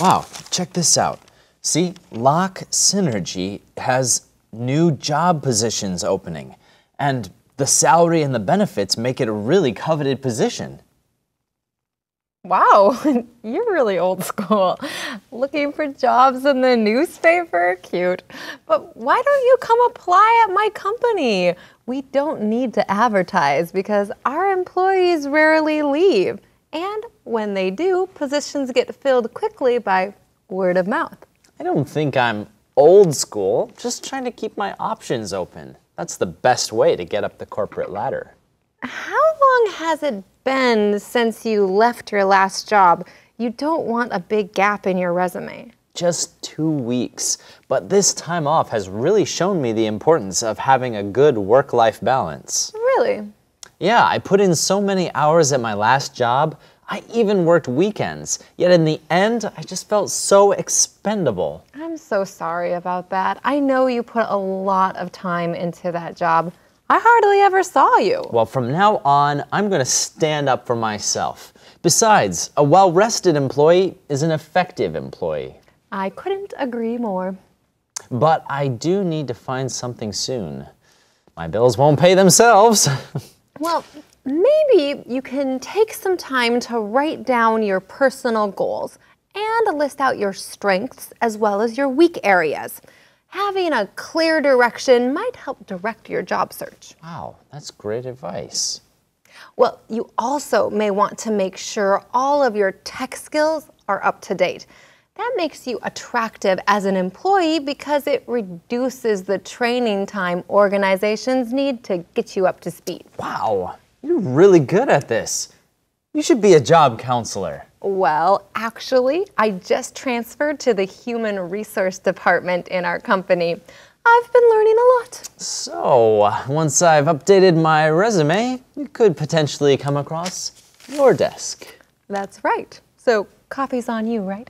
Wow, check this out. See, Lock Synergy has new job positions opening, and the salary and the benefits make it a really coveted position. Wow, you're really old school. Looking for jobs in the newspaper? Cute. But why don't you come apply at my company? We don't need to advertise because our employees rarely leave. And when they do, positions get filled quickly by word of mouth. I don't think I'm old school, just trying to keep my options open. That's the best way to get up the corporate ladder. How long has it been since you left your last job? You don't want a big gap in your resume. Just two weeks. But this time off has really shown me the importance of having a good work life balance. Really? Yeah, I put in so many hours at my last job, I even worked weekends. Yet in the end, I just felt so expendable. I'm so sorry about that. I know you put a lot of time into that job. I hardly ever saw you. Well, from now on, I'm going to stand up for myself. Besides, a well rested employee is an effective employee. I couldn't agree more. But I do need to find something soon. My bills won't pay themselves. Well, maybe you can take some time to write down your personal goals and list out your strengths as well as your weak areas. Having a clear direction might help direct your job search. Wow, that's great advice. Well, you also may want to make sure all of your tech skills are up to date that makes you attractive as an employee because it reduces the training time organizations need to get you up to speed. Wow, you're really good at this. You should be a job counselor. Well, actually, I just transferred to the human resource department in our company. I've been learning a lot. So, once I've updated my resume, you could potentially come across your desk. That's right. So, coffee's on you, right?